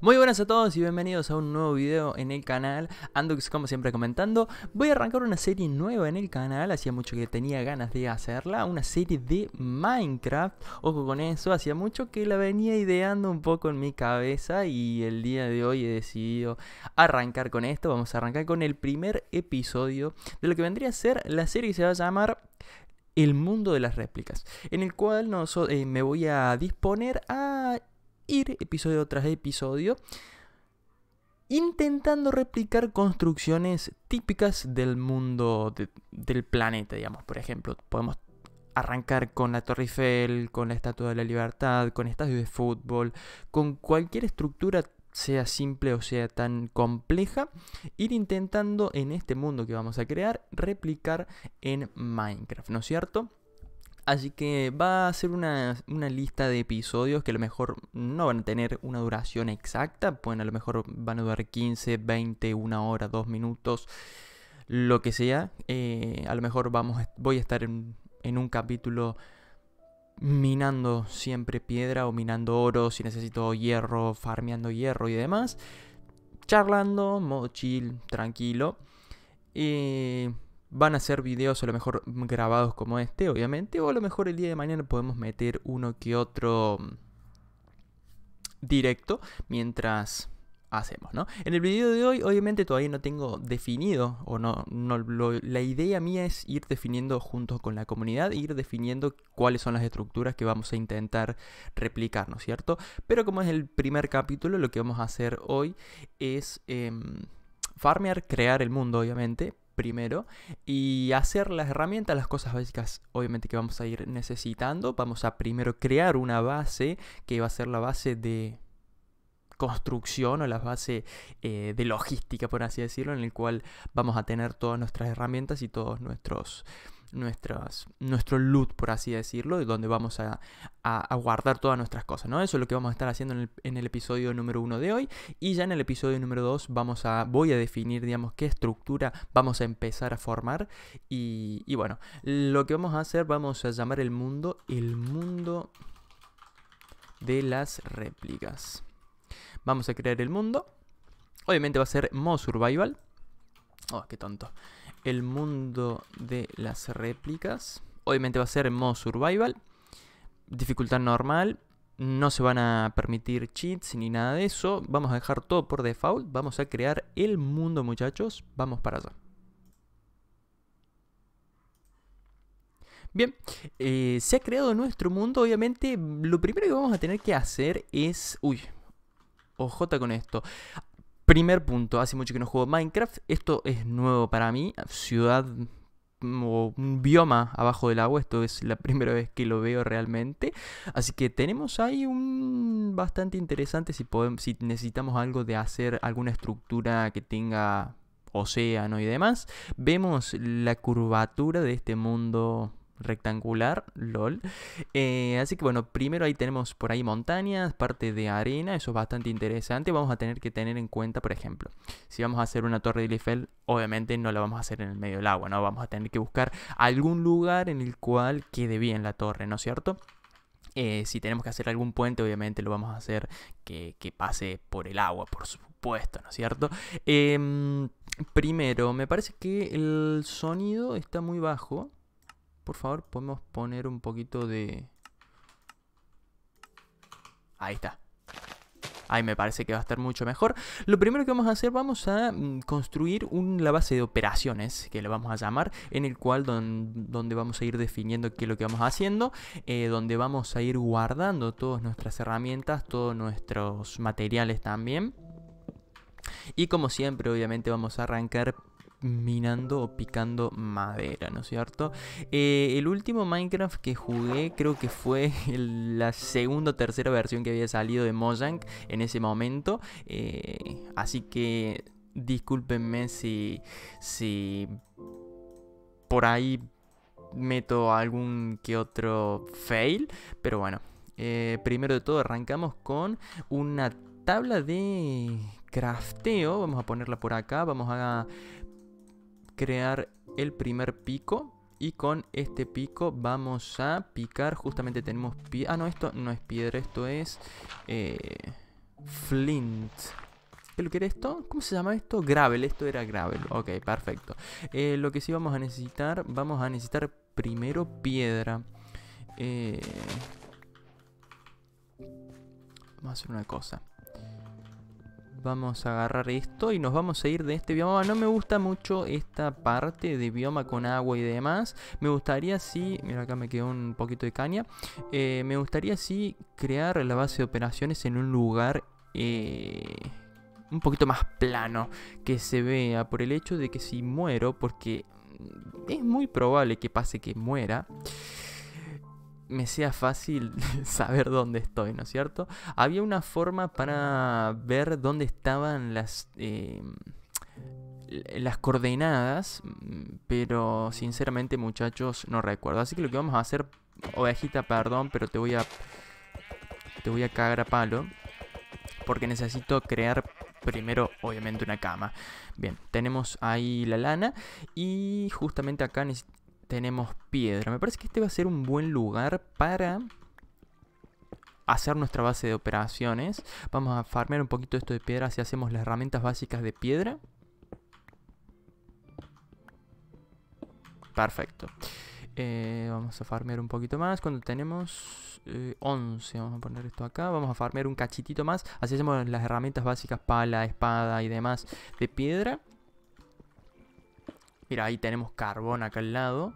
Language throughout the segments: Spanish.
Muy buenas a todos y bienvenidos a un nuevo video en el canal, Andux pues, como siempre comentando, voy a arrancar una serie nueva en el canal, hacía mucho que tenía ganas de hacerla, una serie de Minecraft, ojo con eso, hacía mucho que la venía ideando un poco en mi cabeza y el día de hoy he decidido arrancar con esto, vamos a arrancar con el primer episodio de lo que vendría a ser la serie que se va a llamar el mundo de las réplicas, en el cual eh, me voy a disponer a ir episodio tras episodio intentando replicar construcciones típicas del mundo del planeta, digamos. Por ejemplo, podemos arrancar con la Torre Eiffel, con la Estatua de la Libertad, con estadios de fútbol, con cualquier estructura sea simple o sea tan compleja, ir intentando en este mundo que vamos a crear replicar en Minecraft, ¿no es cierto? Así que va a ser una, lista de episodios que a lo mejor no van a tener una duración exacta, pueden a lo mejor van a durar 15, 20, una hora, dos minutos, lo que sea. Eh, a lo mejor vamos, voy a estar en, en un capítulo minando siempre piedra o minando oro, si necesito hierro, farmeando hierro y demás. Charlando, modo chill, tranquilo. Eh, Van a ser videos a lo mejor grabados como este, obviamente, o a lo mejor el día de mañana podemos meter uno que otro mm, directo mientras hacemos, ¿no? En el video de hoy, obviamente todavía no tengo definido, o no, la idea mía es ir definiendo junto con la comunidad, ir definiendo cuáles son las estructuras que vamos a intentar replicar, ¿no es cierto? Pero como es el primer capítulo, lo que vamos a hacer hoy es em, farmear, crear el mundo, obviamente, primero y hacer las herramientas, las cosas básicas obviamente que vamos a ir necesitando. Vamos a primero crear una base que va a ser la base de construcción o la base eh, de logística, por así decirlo, en el cual vamos a tener todas nuestras herramientas y todos nuestros nuestras, nuestro loot, por así decirlo, donde vamos a, guardar todas nuestras cosas, ¿no? Eso es lo que vamos a estar haciendo en el, episodio número uno de hoy. Y ya en el episodio número 2 vamos a, voy a definir, digamos, qué estructura vamos a empezar a formar. Y, y bueno, lo que vamos a hacer, vamos a llamar el mundo, el mundo de las réplicas. Vamos a crear el mundo. Obviamente va a ser modo survival. Oh, qué tonto el mundo de las réplicas. Obviamente va a ser en modo survival. Dificultad normal. No se van a permitir cheats ni nada de eso. Vamos a dejar todo por default. Vamos a crear el mundo, muchachos. Vamos para allá. Bien, eh, se ha creado nuestro mundo. Obviamente, lo primero que vamos a tener que hacer es... Uy, ojota con esto. Primer punto, hace mucho que no juego Minecraft, esto es nuevo para mí, ciudad mm, o un bioma abajo del agua, esto es la primera vez que lo veo realmente, así que tenemos ahí un bastante interesante si, si necesitamos algo de hacer alguna estructura que tenga océano y demás, vemos la curvatura de este mundo rectangular, lol. Eh, así que bueno, primero ahí tenemos por ahí montañas, parte de arena, eso es bastante interesante. Vamos a tener que tener en cuenta, por ejemplo, si vamos a hacer una torre de Eiffel, obviamente no la vamos a hacer en el medio del agua, ¿no? Vamos a tener que buscar algún lugar en el cual quede bien la torre, ¿no es cierto? Eh, si tenemos que hacer algún puente, obviamente lo vamos a hacer que, pase por el agua, por supuesto, ¿no es cierto? Em, primero, me parece que el sonido está muy bajo por favor, podemos poner un poquito de... Ahí está. Ahí me parece que va a estar mucho mejor. Lo primero que vamos a hacer, vamos a mm, construir una la base de operaciones, que le vamos a llamar, en el cual donde vamos a ir definiendo qué es lo que vamos haciendo, eh, donde vamos a ir guardando todas nuestras herramientas, todos nuestros materiales también. Y como siempre, obviamente vamos a arrancar minando o picando madera, ¿no es cierto? Eh, el último Minecraft que jugué creo que fue la segunda o tercera versión que había salido de Mojang en ese momento. Eh, así que discúlpenme si, por ahí meto algún que otro fail, pero bueno. Eh, primero de todo arrancamos con una tabla de crafteo, vamos a ponerla por acá, vamos a crear el primer pico y con este pico vamos a picar, justamente tenemos... piedra Ah, no, esto no es piedra, esto es eh, flint. ¿Qué era esto? ¿Cómo se llama esto? Gravel, esto era gravel. Ok, perfecto. Eh, lo que sí vamos a necesitar, vamos a necesitar primero piedra. Eh, vamos a hacer una cosa. Vamos a agarrar esto y nos vamos a ir de este bioma. No me gusta mucho esta parte de bioma con agua y demás. Me gustaría si... Mira, acá me quedó un poquito de caña. Eh, me gustaría si crear la base de operaciones en un lugar... Eh, un poquito más plano que se vea por el hecho de que si muero, porque es muy probable que pase que muera, me sea fácil saber dónde estoy, ¿no es cierto? Había una forma para ver dónde estaban las, eh, las coordenadas, pero sinceramente muchachos no recuerdo. Así que lo que vamos a hacer, ovejita, perdón, pero te voy a... Te voy a cagar a palo. Porque necesito crear primero obviamente una cama. Bien, tenemos ahí la lana y justamente acá tenemos piedra. Me parece que este va a ser un buen lugar para hacer nuestra base de operaciones. Vamos a farmear un poquito esto de piedra si hacemos las herramientas básicas de piedra. Perfecto. Eh, vamos a farmear un poquito más. Cuando tenemos 11, eh, vamos a poner esto acá. Vamos a farmear un cachitito más. Así hacemos las herramientas básicas, pala, espada y demás de piedra. Mira, ahí tenemos carbón acá al lado.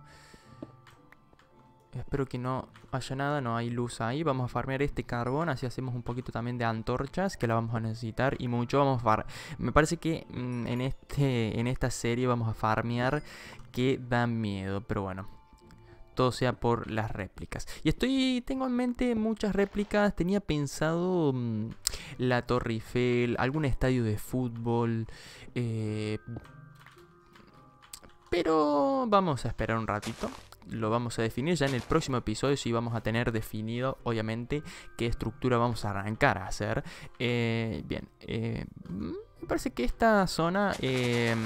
Espero que no haya nada, no hay luz ahí. Vamos a farmear este carbón, así hacemos un poquito también de antorchas, que la vamos a necesitar y mucho. Vamos a farmear. Me parece que mm, en, este, en esta serie vamos a farmear que da miedo, pero bueno, todo sea por las réplicas. Y estoy, tengo en mente muchas réplicas, tenía pensado mm, la Torre Eiffel, algún estadio de fútbol, eh, pero vamos a esperar un ratito. Lo vamos a definir ya en el próximo episodio. Si vamos a tener definido, obviamente, qué estructura vamos a arrancar a hacer. Eh, bien, eh, me parece que esta zona eh,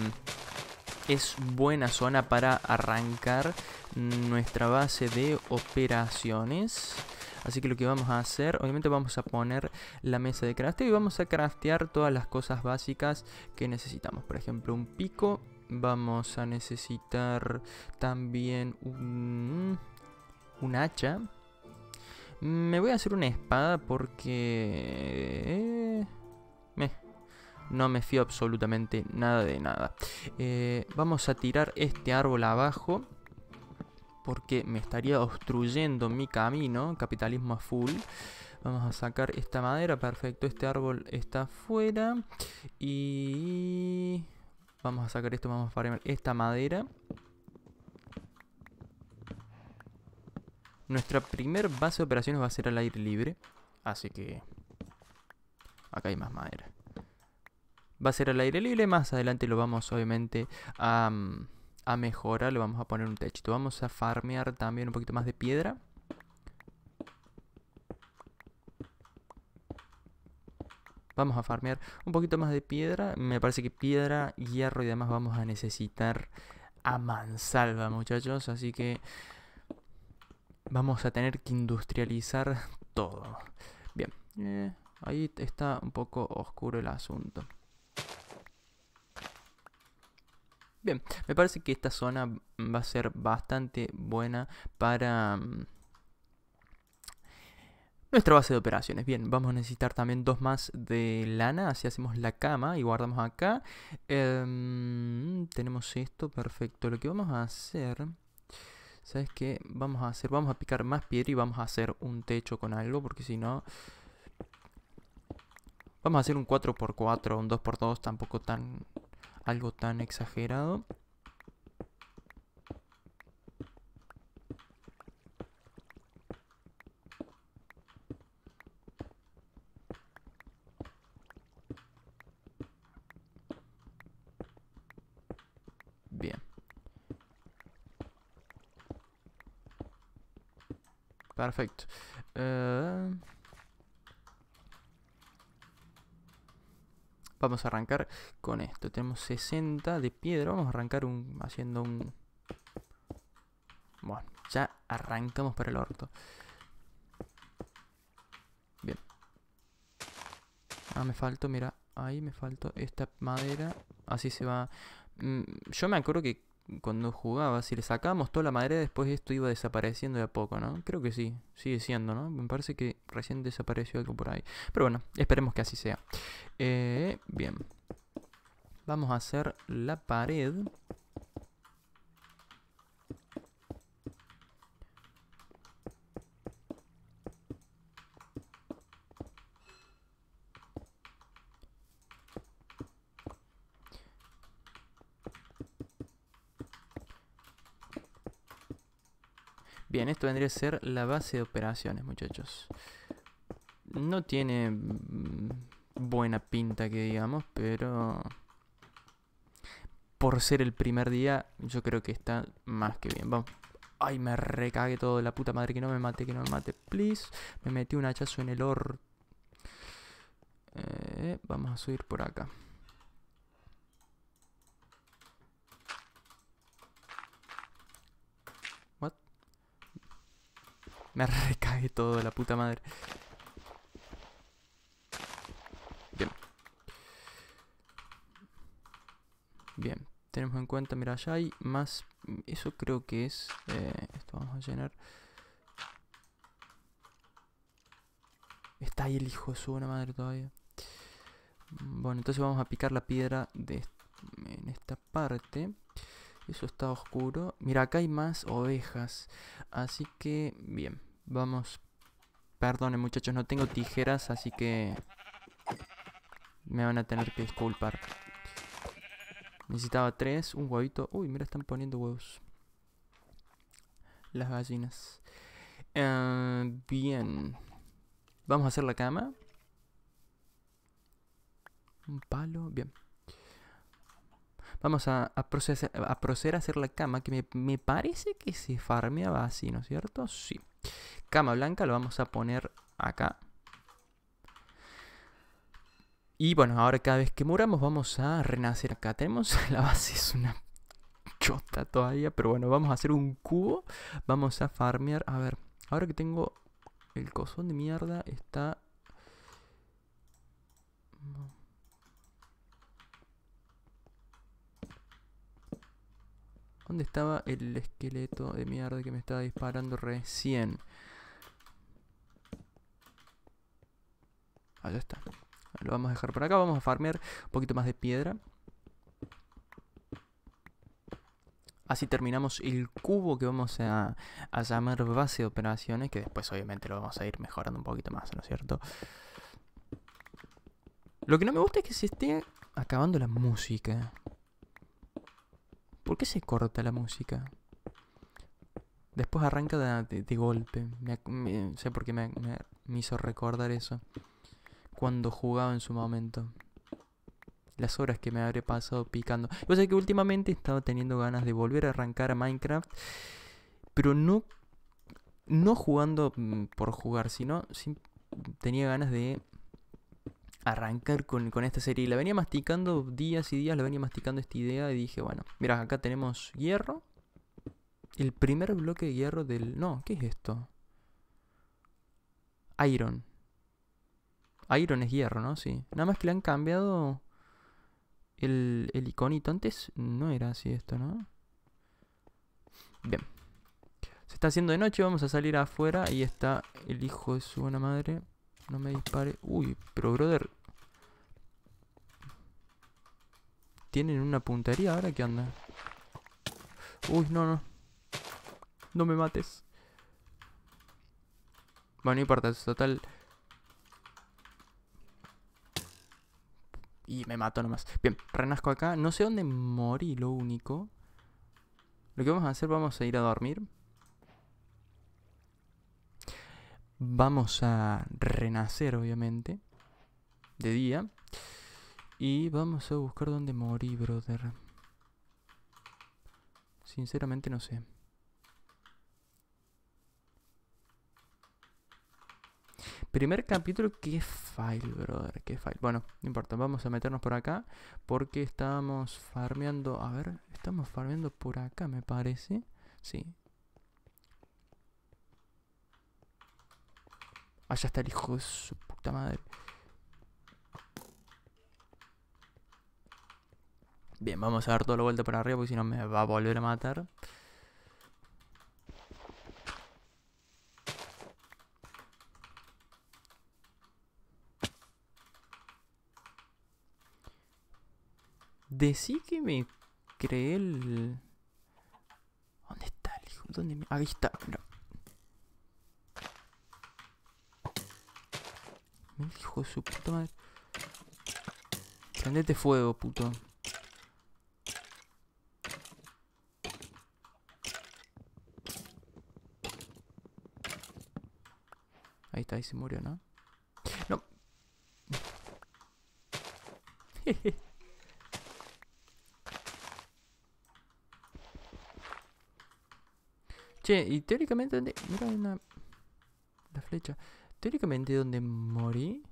es buena zona para arrancar nuestra base de operaciones. Así que lo que vamos a hacer, obviamente vamos a poner la mesa de crafteo y vamos a craftear todas las cosas básicas que necesitamos. Por ejemplo, un pico Vamos a necesitar también un, hacha. Me voy a hacer una espada porque... Eh, eh, no me fío absolutamente nada de nada. Eh, vamos a tirar este árbol abajo porque me estaría obstruyendo mi camino, capitalismo a full. Vamos a sacar esta madera, perfecto, este árbol está afuera y... Vamos a sacar esto, vamos a farmear esta madera. Nuestra primer base de operaciones va a ser al aire libre. Así que... Acá hay más madera. Va a ser al aire libre. Más adelante lo vamos obviamente a, mm, mejorar. Le vamos a poner un techito. Vamos a farmear también un poquito más de piedra. Vamos a farmear un poquito más de piedra. Me parece que piedra, hierro y demás vamos a necesitar a mansalva, muchachos. Así que vamos a tener que industrializar todo. Bien, eh, ahí está un poco oscuro el asunto. Bien, me parece que esta zona va a ser bastante buena para mm, nuestra base de operaciones. Bien, vamos a necesitar también dos más de lana. Así hacemos la cama y guardamos acá. Em, tenemos esto, perfecto. Lo que vamos a hacer... ¿Sabes qué? Vamos a hacer... Vamos a picar más piedra y vamos a hacer un techo con algo. Porque si no... Vamos a hacer un 4x4, un 2x2. Tampoco tan... Algo tan exagerado. Perfecto. Eh, vamos a arrancar con esto. Tenemos 60 de piedra. Vamos a arrancar un, haciendo un... Bueno, ya arrancamos para el orto. Bien. Ah, me faltó, mira. Ahí me faltó esta madera. Así se va... Mm, yo me acuerdo que cuando jugaba, si le sacamos toda la madera, después esto iba desapareciendo de a poco, ¿no? Creo que sí, sigue siendo, ¿no? Me parece que recién desapareció algo por ahí. Pero bueno, esperemos que así sea. Eh, bien. Vamos a hacer la pared. Bien, esto vendría a ser la base de operaciones, muchachos. No tiene mm, buena pinta que digamos, pero por ser el primer día, yo creo que está más que bien. Vamos. Ay, me recague todo, la puta madre, que no me mate, que no me mate, please. Me metí un hachazo en el or. Eh, vamos a subir por acá. Me recagué todo, la puta madre. Bien. Bien. Tenemos en cuenta, mira, allá hay más... Eso creo que es... Eh, esto vamos a llenar. Está ahí el hijo de su buena madre todavía. Bueno, entonces vamos a picar la piedra de en esta parte. Eso está oscuro. Mira, acá hay más ovejas. Así que, bien. Vamos. Perdone muchachos, no tengo tijeras, así que... Me van a tener que disculpar. Necesitaba tres, un huevito. Uy, mira, están poniendo huevos. Las gallinas. Eh, bien. Vamos a hacer la cama. Un palo, bien. Vamos a, proceder a hacer la cama, que me, me parece que se farmeaba así, ¿no es cierto? Sí cama blanca, lo vamos a poner acá. Y bueno, ahora cada vez que muramos vamos a renacer acá. Tenemos la base, es una chota todavía, pero bueno, vamos a hacer un cubo. Vamos a farmear, a ver, ahora que tengo el cosón de mierda, está... ¿Dónde estaba el esqueleto de mierda que me estaba disparando recién? Allá ah, está. Lo vamos a dejar por acá. Vamos a farmear un poquito más de piedra. Así terminamos el cubo que vamos a, llamar base de operaciones, que después obviamente lo vamos a ir mejorando un poquito más, ¿no es cierto? Lo que no me gusta es que se esté acabando la música. ¿Por qué se corta la música? Después arranca de, golpe. No sé por qué me hizo recordar eso cuando jugaba en su momento. Las horas que me habré pasado picando. O es que últimamente estaba teniendo ganas de volver a arrancar a Minecraft. Pero no, no jugando mm, por jugar, sino tenía ganas de arrancar con, esta serie. Y la venía masticando días y días, la venía masticando esta idea. Y dije, bueno, mira, acá tenemos hierro. El primer bloque de hierro del... No, ¿qué es esto? Iron. Iron es hierro, ¿no? Sí. Nada más que le han cambiado el, el iconito. Antes no era así esto, ¿no? Bien. Se está haciendo de noche, vamos a salir afuera. y está el hijo de su buena madre. No me dispare. Uy, pero brother. ¿Tienen una puntería ahora? que anda Uy, no, no. No me mates. Bueno, no importa, total. Y me mato nomás. Bien, renazco acá. No sé dónde morí, lo único. Lo que vamos a hacer, vamos a ir a dormir. Vamos a renacer, obviamente. De día. Y vamos a buscar dónde morí, brother. Sinceramente no sé. Primer capítulo, qué file, brother, qué file. Bueno, no importa, vamos a meternos por acá porque estamos farmeando, a ver, estamos farmeando por acá, me parece. Sí. Allá está el hijo de su puta madre. Bien, vamos a dar todo la vuelta para arriba porque si no me va a volver a matar. Decí que me creé el... ¿Dónde está el hijo? ¿Dónde me... Ahí está, mira. Hijo de su puta madre. Prendete fuego, puto. Ahí está, ahí se murió, ¿no? No. Jeje. Che, y teóricamente donde... Mira una... La flecha. Teóricamente donde morí...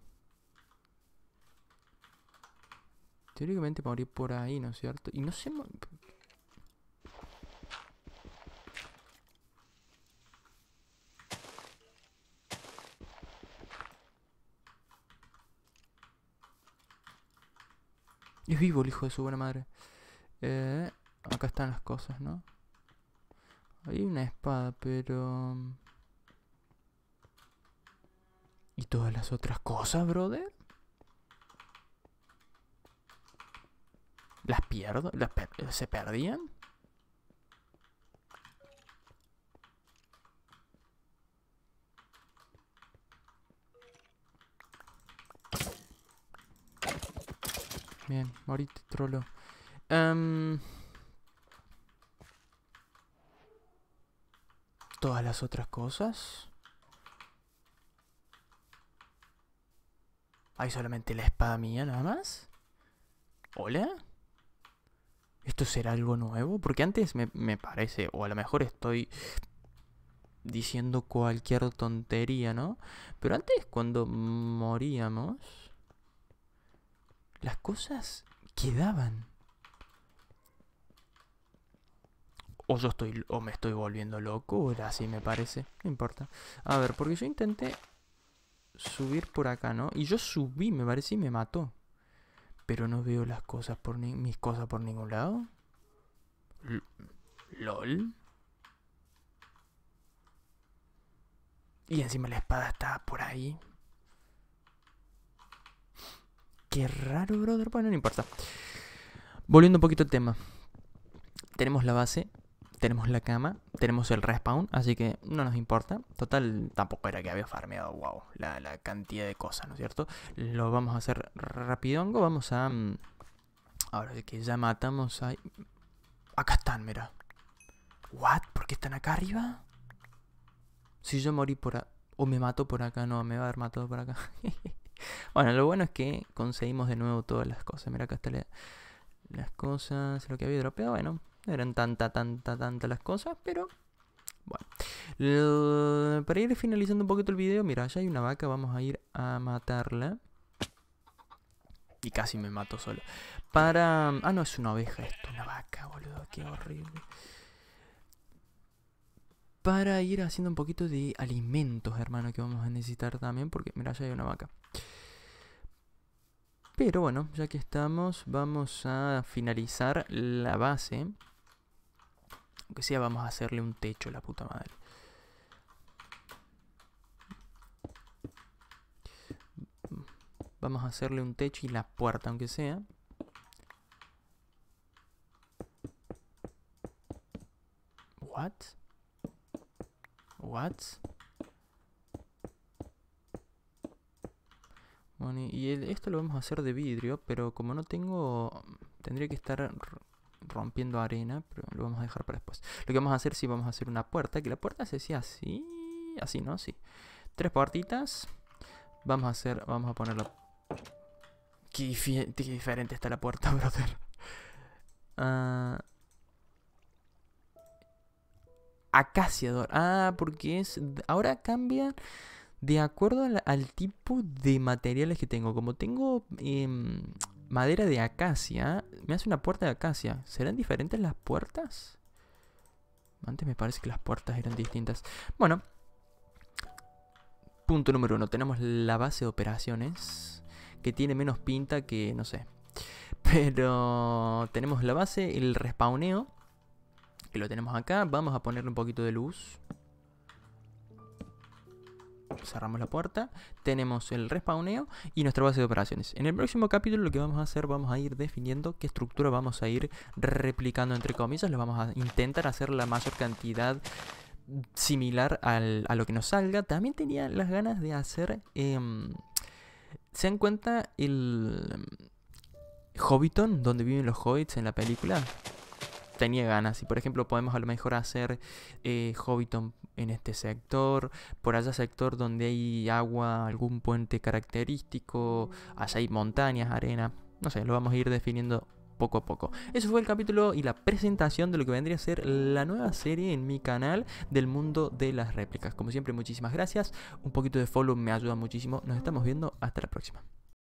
Teóricamente morí por ahí, ¿no es cierto? Y no sé... Es vivo el hijo de su buena madre. Eh, acá están las cosas, ¿no? Hay una espada, pero... Mm, ¿Y todas las otras cosas, brother? ¿Las pierdo? ¿Las ¿Se perdían? Bien, ahorita trolo. Em, todas las otras cosas. Hay solamente la espada mía nada más. ¿Hola? ¿Esto será algo nuevo? Porque antes me, me parece, o a lo mejor estoy diciendo cualquier tontería, ¿no? Pero antes cuando moríamos, las cosas quedaban. O yo estoy, o me estoy volviendo loco, o así me parece, no importa. A ver, porque yo intenté subir por acá, ¿no? Y yo subí, me parece, y me mató. Pero no veo las cosas por mis cosas por ningún lado. LOL. Y encima la espada está por ahí. Qué raro, brother. Bueno, no importa. Volviendo un poquito al tema. Tenemos la base tenemos la cama, tenemos el respawn, así que no nos importa. Total, tampoco era que había farmeado, wow, la, cantidad de cosas, ¿no es cierto? Lo vamos a hacer rapidongo, vamos a... Mm, ahora que ya matamos a... Acá están, mira. ¿What? ¿Por qué están acá arriba? Si yo morí por... O me mato por acá, no, me va a haber matado por acá. bueno, lo bueno es que conseguimos de nuevo todas las cosas. Mira, acá están las cosas, lo que había dropeado, bueno, eran tanta, tanta, tanta las cosas, pero bueno. para ir finalizando un poquito el video, mira, allá hay una vaca, vamos a ir a matarla. Y casi me mato solo. Para... Ah, no, es una oveja esto, una vaca, boludo, qué horrible. Para ir haciendo un poquito de alimentos, hermano, que vamos a necesitar también, porque mira, allá hay una vaca. Pero bueno, ya que estamos, vamos a finalizar la base. Aunque sea, vamos a hacerle un techo, a la puta madre. Vamos a hacerle un techo y la puerta, aunque sea. What? What? y esto lo vamos a hacer de vidrio, pero como no tengo... Tendría que estar rompiendo arena, pero lo vamos a dejar para después. Lo que vamos a hacer, si vamos a hacer una puerta, que la puerta se hacía así, así, ¿no? Sí. Tres puertitas Vamos a hacer, vamos a ponerla... Qué, diferente está la puerta, brother. Ah. acaciador. Ah, porque es... Ahora cambia de acuerdo al, tipo de materiales que tengo. Como tengo em, Madera de acacia. Me hace una puerta de acacia. ¿Serán diferentes las puertas? Antes me parece que las puertas eran distintas. Bueno. Punto número uno. Tenemos la base de operaciones. Que tiene menos pinta que, no sé. Pero tenemos la base, el respawneo. Que lo tenemos acá. Vamos a ponerle un poquito de luz. Pues cerramos la puerta, tenemos el respawneo y nuestra base de operaciones. En el próximo capítulo lo que vamos a hacer, vamos a ir definiendo qué estructura vamos a ir replicando entre comillas, lo vamos a intentar hacer la mayor cantidad similar a lo que nos salga. También tenía las ganas de hacer, em, se dan cuenta el Hobbiton, donde viven los hobbits en la película. Tenía ganas y por ejemplo podemos a lo mejor hacer eh, Hobbiton en este sector, por allá sector donde hay agua, algún puente característico, allá hay montañas, arena, no sé, lo vamos a ir definiendo poco a poco. Eso fue el capítulo y la presentación de lo que vendría a ser la nueva serie en mi canal del mundo de las réplicas. Como siempre, muchísimas gracias, un poquito de follow me ayuda muchísimo, nos estamos viendo, hasta la próxima.